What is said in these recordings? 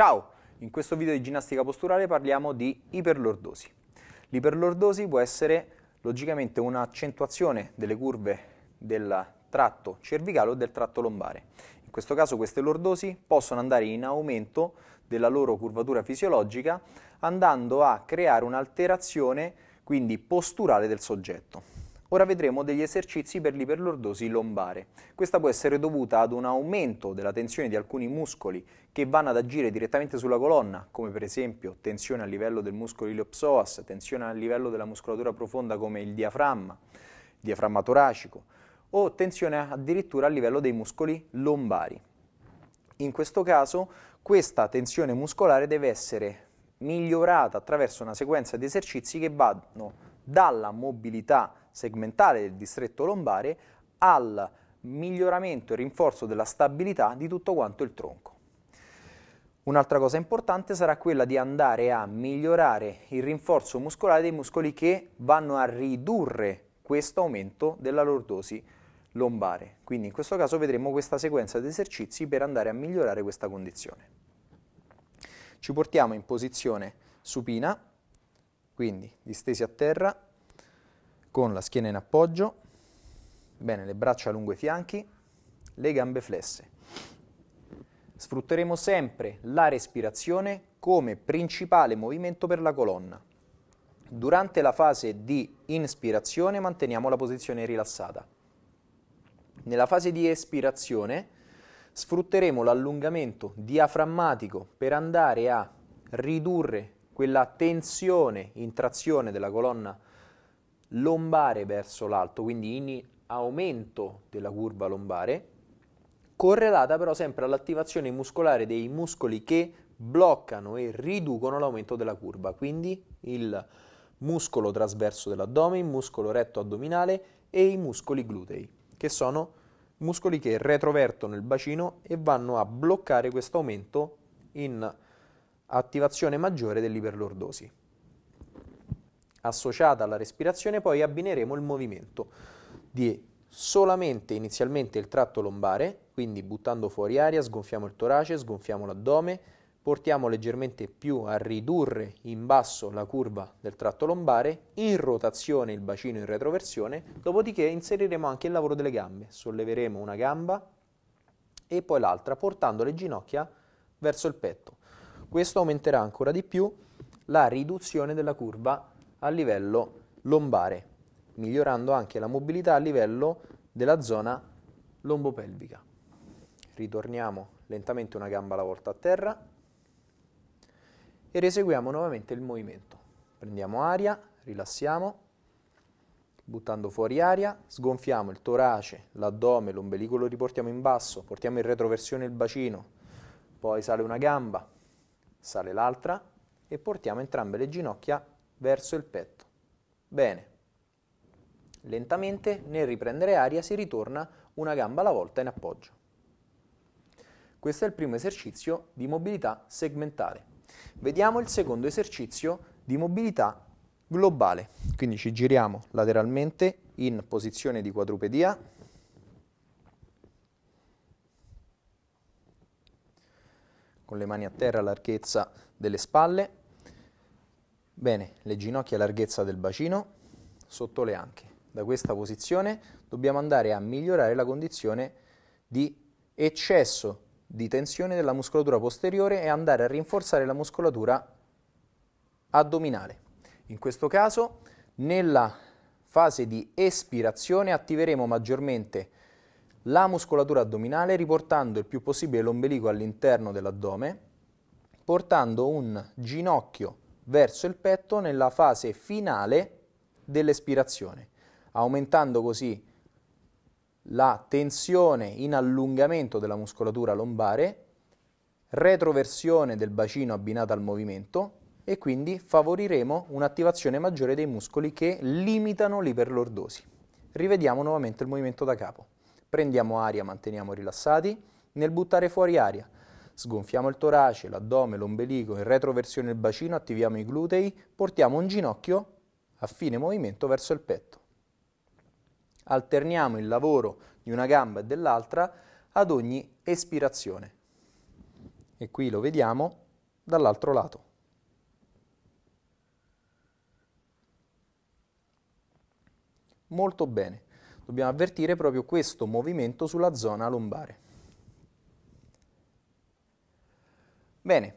Ciao! In questo video di ginnastica posturale parliamo di iperlordosi. L'iperlordosi può essere logicamente un'accentuazione delle curve del tratto cervicale o del tratto lombare. In questo caso queste lordosi possono andare in aumento della loro curvatura fisiologica andando a creare un'alterazione quindi posturale del soggetto. Ora vedremo degli esercizi per l'iperlordosi lombare. Questa può essere dovuta ad un aumento della tensione di alcuni muscoli che vanno ad agire direttamente sulla colonna, come per esempio tensione a livello del muscolo iliopsoas, tensione a livello della muscolatura profonda come il diaframma, il diaframma toracico, o tensione addirittura a livello dei muscoli lombari. In questo caso questa tensione muscolare deve essere migliorata attraverso una sequenza di esercizi che vanno dalla mobilità segmentale del distretto lombare al miglioramento e rinforzo della stabilità di tutto quanto il tronco. Un'altra cosa importante sarà quella di andare a migliorare il rinforzo muscolare dei muscoli che vanno a ridurre questo aumento della lordosi lombare. Quindi in questo caso vedremo questa sequenza di esercizi per andare a migliorare questa condizione. Ci portiamo in posizione supina quindi distesi a terra, con la schiena in appoggio, bene, le braccia lungo i fianchi, le gambe flesse. Sfrutteremo sempre la respirazione come principale movimento per la colonna. Durante la fase di inspirazione manteniamo la posizione rilassata. Nella fase di espirazione sfrutteremo l'allungamento diaframmatico per andare a ridurre quella tensione in trazione della colonna lombare verso l'alto, quindi in aumento della curva lombare, correlata però sempre all'attivazione muscolare dei muscoli che bloccano e riducono l'aumento della curva, quindi il muscolo trasverso dell'addome, il muscolo retto addominale e i muscoli glutei, che sono muscoli che retrovertono il bacino e vanno a bloccare questo aumento in attivazione maggiore dell'iperlordosi. Associata alla respirazione poi abbineremo il movimento di solamente inizialmente il tratto lombare, quindi buttando fuori aria sgonfiamo il torace, sgonfiamo l'addome, portiamo leggermente più a ridurre in basso la curva del tratto lombare, in rotazione il bacino in retroversione, dopodiché inseriremo anche il lavoro delle gambe, solleveremo una gamba e poi l'altra portando le ginocchia verso il petto. Questo aumenterà ancora di più la riduzione della curva a livello lombare, migliorando anche la mobilità a livello della zona lombopelvica. Ritorniamo lentamente una gamba alla volta a terra e reseguiamo nuovamente il movimento. Prendiamo aria, rilassiamo, buttando fuori aria, sgonfiamo il torace, l'addome, l'ombelico lo riportiamo in basso, portiamo in retroversione il bacino, poi sale una gamba, sale l'altra e portiamo entrambe le ginocchia verso il petto. Bene. Lentamente, nel riprendere aria, si ritorna una gamba alla volta in appoggio. Questo è il primo esercizio di mobilità segmentare. Vediamo il secondo esercizio di mobilità globale. Quindi ci giriamo lateralmente in posizione di quadrupedia con le mani a terra larghezza delle spalle, bene, le ginocchia a larghezza del bacino, sotto le anche. Da questa posizione dobbiamo andare a migliorare la condizione di eccesso di tensione della muscolatura posteriore e andare a rinforzare la muscolatura addominale. In questo caso, nella fase di espirazione attiveremo maggiormente la muscolatura addominale riportando il più possibile l'ombelico all'interno dell'addome, portando un ginocchio verso il petto nella fase finale dell'espirazione, aumentando così la tensione in allungamento della muscolatura lombare, retroversione del bacino abbinata al movimento e quindi favoriremo un'attivazione maggiore dei muscoli che limitano l'iperlordosi. Rivediamo nuovamente il movimento da capo. Prendiamo aria, manteniamo rilassati. Nel buttare fuori aria, sgonfiamo il torace, l'addome, l'ombelico, in retroversione il bacino, attiviamo i glutei, portiamo un ginocchio a fine movimento verso il petto. Alterniamo il lavoro di una gamba e dell'altra ad ogni espirazione. E qui lo vediamo dall'altro lato. Molto bene dobbiamo avvertire proprio questo movimento sulla zona lombare. Bene,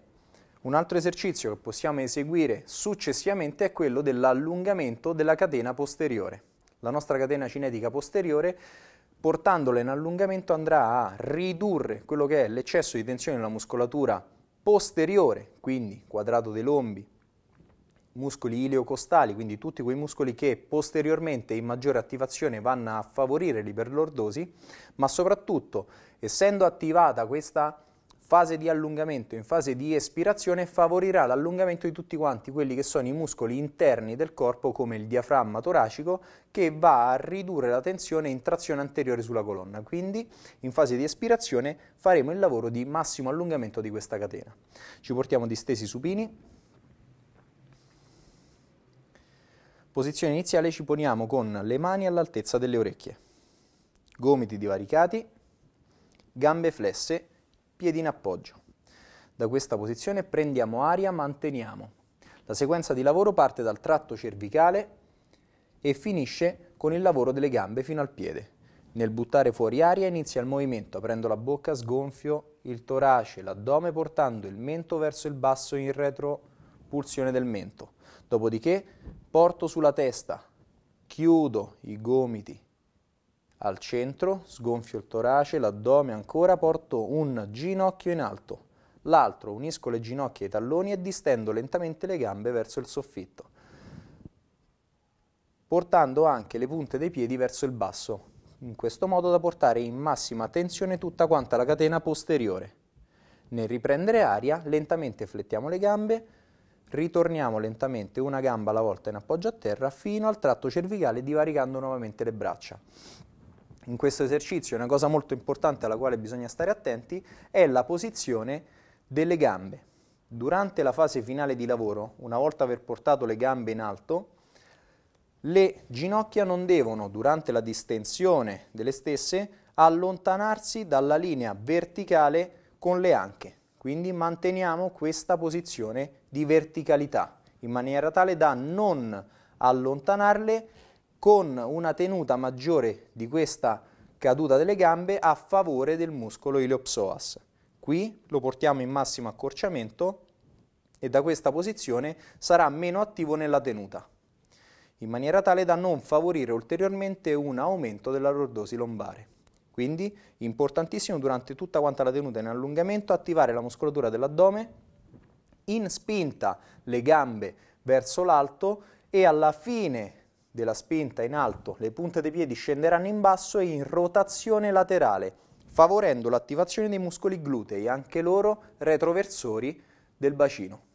un altro esercizio che possiamo eseguire successivamente è quello dell'allungamento della catena posteriore. La nostra catena cinetica posteriore portandola in allungamento andrà a ridurre quello che è l'eccesso di tensione nella muscolatura posteriore, quindi quadrato dei lombi, muscoli ileocostali, quindi tutti quei muscoli che posteriormente in maggiore attivazione vanno a favorire l'iperlordosi, ma soprattutto essendo attivata questa fase di allungamento in fase di espirazione favorirà l'allungamento di tutti quanti quelli che sono i muscoli interni del corpo come il diaframma toracico che va a ridurre la tensione in trazione anteriore sulla colonna. Quindi in fase di espirazione faremo il lavoro di massimo allungamento di questa catena. Ci portiamo distesi supini. Posizione iniziale ci poniamo con le mani all'altezza delle orecchie, gomiti divaricati, gambe flesse, piedi in appoggio. Da questa posizione prendiamo aria, manteniamo. La sequenza di lavoro parte dal tratto cervicale e finisce con il lavoro delle gambe fino al piede. Nel buttare fuori aria inizia il movimento, aprendo la bocca, sgonfio il torace, l'addome portando il mento verso il basso in retro pulsione del mento. Dopodiché porto sulla testa, chiudo i gomiti al centro, sgonfio il torace, l'addome ancora, porto un ginocchio in alto, l'altro unisco le ginocchia e i talloni e distendo lentamente le gambe verso il soffitto, portando anche le punte dei piedi verso il basso, in questo modo da portare in massima tensione tutta quanta la catena posteriore. Nel riprendere aria, lentamente flettiamo le gambe, Ritorniamo lentamente una gamba alla volta in appoggio a terra fino al tratto cervicale divaricando nuovamente le braccia. In questo esercizio una cosa molto importante alla quale bisogna stare attenti è la posizione delle gambe. Durante la fase finale di lavoro, una volta aver portato le gambe in alto, le ginocchia non devono, durante la distensione delle stesse, allontanarsi dalla linea verticale con le anche. Quindi manteniamo questa posizione di verticalità in maniera tale da non allontanarle con una tenuta maggiore di questa caduta delle gambe a favore del muscolo iliopsoas. Qui lo portiamo in massimo accorciamento e da questa posizione sarà meno attivo nella tenuta, in maniera tale da non favorire ulteriormente un aumento della lordosi lombare. Quindi importantissimo durante tutta quanta la tenuta in allungamento attivare la muscolatura dell'addome, in spinta le gambe verso l'alto e alla fine della spinta in alto le punte dei piedi scenderanno in basso e in rotazione laterale, favorendo l'attivazione dei muscoli glutei, anche loro retroversori del bacino.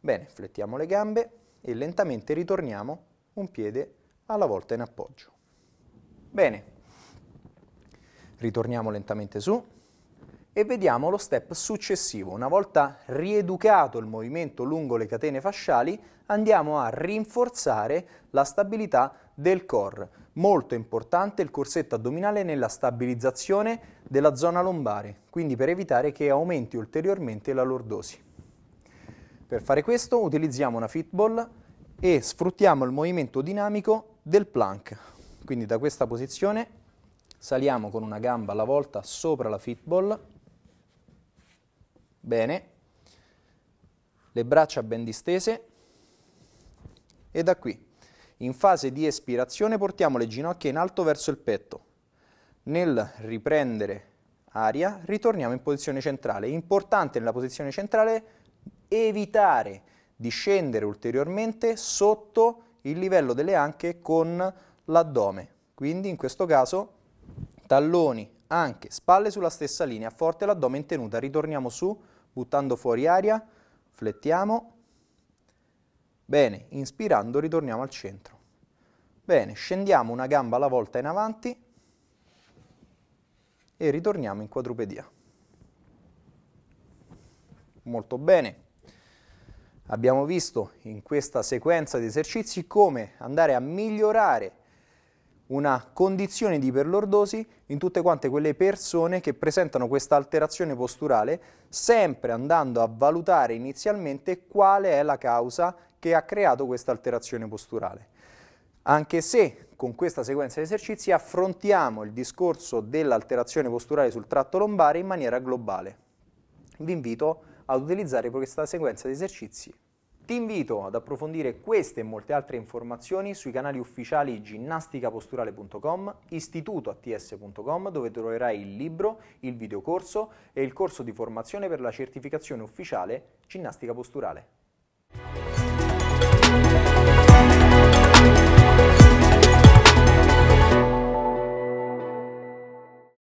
Bene, flettiamo le gambe e lentamente ritorniamo un piede alla volta in appoggio. Bene, Ritorniamo lentamente su e vediamo lo step successivo. Una volta rieducato il movimento lungo le catene fasciali, andiamo a rinforzare la stabilità del core. Molto importante il corsetto addominale nella stabilizzazione della zona lombare, quindi per evitare che aumenti ulteriormente la lordosi. Per fare questo utilizziamo una fitball e sfruttiamo il movimento dinamico del plank. Quindi da questa posizione saliamo con una gamba alla volta sopra la fitball, bene, le braccia ben distese e da qui in fase di espirazione portiamo le ginocchia in alto verso il petto. Nel riprendere aria ritorniamo in posizione centrale. È importante nella posizione centrale evitare di scendere ulteriormente sotto il livello delle anche con l'addome. Quindi in questo caso talloni, anche, spalle sulla stessa linea, forte l'addome in tenuta, ritorniamo su, buttando fuori aria, flettiamo, bene, inspirando ritorniamo al centro. Bene, scendiamo una gamba alla volta in avanti e ritorniamo in quadrupedia. Molto bene. Abbiamo visto in questa sequenza di esercizi come andare a migliorare una condizione di iperlordosi in tutte quante quelle persone che presentano questa alterazione posturale, sempre andando a valutare inizialmente quale è la causa che ha creato questa alterazione posturale. Anche se con questa sequenza di esercizi affrontiamo il discorso dell'alterazione posturale sul tratto lombare in maniera globale. Vi invito ad utilizzare questa sequenza di esercizi ti invito ad approfondire queste e molte altre informazioni sui canali ufficiali ginnasticaposturale.com, istitutoats.com dove troverai il libro, il videocorso e il corso di formazione per la certificazione ufficiale ginnastica posturale.